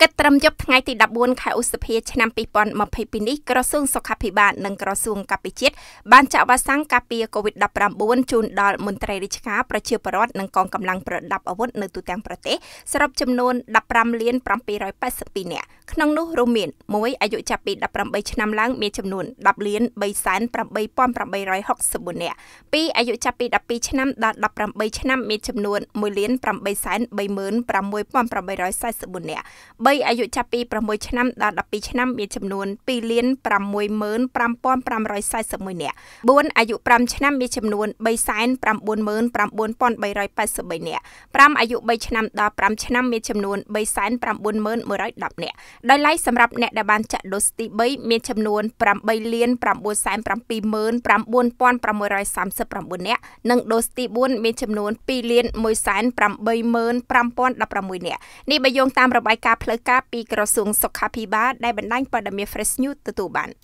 ke ត្រឹមយប់ថ្ងៃទី14ខែឧសភាឆ្នាំ2022នេះក្រសួងសុខាភិបាលនិងក្រសួងកាពិជាតិបានចាក់វ៉ាក់សាំងការពារ COVID-19 ជូនដល់មន្ត្រីរាជការប្រជាពលរដ្ឋនិងកងកម្លាំងប្រដាប់អាវុធនៅទូទាំងប្រទេសសរុបចំនួន15លាន782នាក់ក្នុងនោះរួមមាន1អាយុចាប់ពី18ឆ្នាំឡើងមានចំនួន10លាន388,864នាក់2អាយុចាប់ពី12ឆ្នាំដល់18ឆ្នាំមានចំនួន1លាន833,644នាក់3អាយុចាប់ពី6ឆ្នាំដល់12ឆ្នាំមានចំនួន2លាន65541នាក់4អាយុ5ឆ្នាំមានចំនួន3,99383នាក់5អាយុ3ឆ្នាំដល់5ឆ្នាំមានចំនួន3,9110នាក់ដោយឡែកសម្រាប់អ្នកដែលបានចាក់ដូសទី3មានចំនួន8លាន9,979639នាក់និងដូសទី4មានចំនួន2លាន1,85,016នាក់នេះបើយោងតាមរបាយការណ៍ផ្លូវការពីក្រសួងសុខាភិបាលដែលបណ្ដាញព័ត៌មាន Fresh News ទទួលបាន។